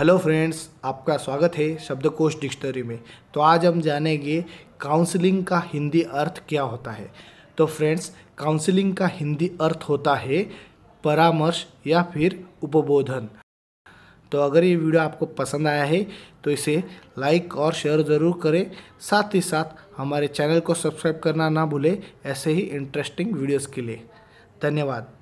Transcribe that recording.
hello friends आपका स्वागत है शब्दकोश डिक्शनरी में तो आज हम जानेंगे काउंसलिंग का हिंदी अर्थ क्या होता है तो फ्रेंड्स काउंसलिंग का हिंदी अर्थ होता है परामर्श या फिर उपबोधन तो अगर ये वीडियो आपको पसंद आया है तो इसे लाइक और शेयर ज़रूर करें साथ ही साथ हमारे चैनल को सब्सक्राइब करना ना भूलें ऐसे ही इंटरेस्टिंग वीडियोज़ के लिए धन्यवाद